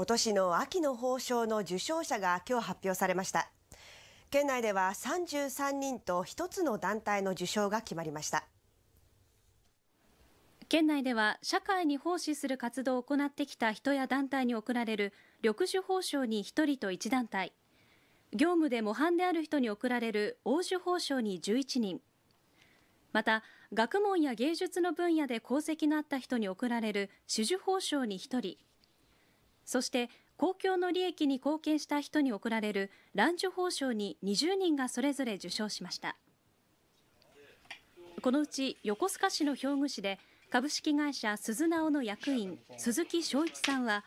今年の秋の褒章の受賞者が今日発表されました県内では33人と1つの団体の受賞が決まりました県内では社会に奉仕する活動を行ってきた人や団体に贈られる緑樹褒章に1人と1団体業務で模範である人に贈られる王樹褒章に11人また学問や芸術の分野で功績のあった人に贈られる紫綬褒章に1人そして公共の利益に貢献した人に贈られる蘭寿宝賞に20人がそれぞれ受賞しましたこのうち横須賀市の兵庫市で株式会社鈴直の役員鈴木昭一さんは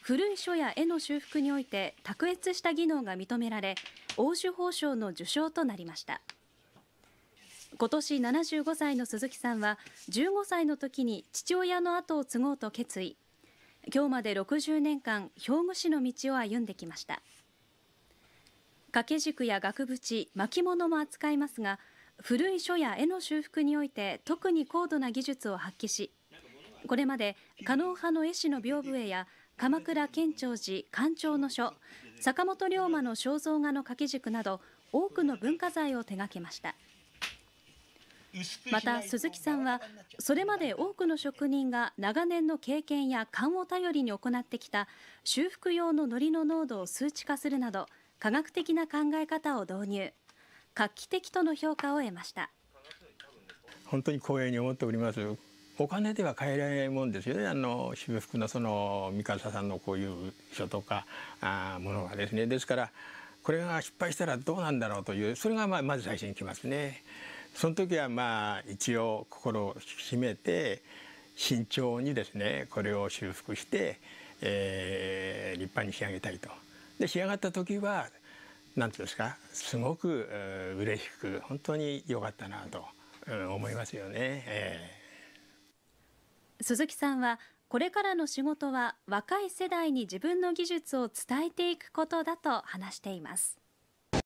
古い書や絵の修復において卓越した技能が認められ欧州報奨の受賞となりました今年75歳の鈴木さんは15歳の時に父親の後を継ごうと決意今日まで60年間兵庫市の道を歩んできました掛け軸や額縁巻物も扱いますが古い書や絵の修復において特に高度な技術を発揮しこれまで狩野派の絵師の屏風絵や鎌倉建長寺館長の書坂本龍馬の肖像画の掛け軸など多くの文化財を手掛けました。また鈴木さんはそれまで多くの職人が長年の経験や勘を頼りに行ってきた修復用の糊の濃度を数値化するなど科学的な考え方を導入画期的との評価を得ました本当に光栄に思っておりますお金では買えないもんですよねあの修復のその三笠さんのこういう書とかあものがですねですからこれが失敗したらどうなんだろうというそれがまあまず最初に来ますね。その時はまあ一応心を締めて慎重にですねこれを修復して、えー、立派に仕上げたいと。で仕上がった時はなんていうんですかすごく嬉しく本当に良かったなと思いますよね、えー、鈴木さんはこれからの仕事は若い世代に自分の技術を伝えていくことだと話しています。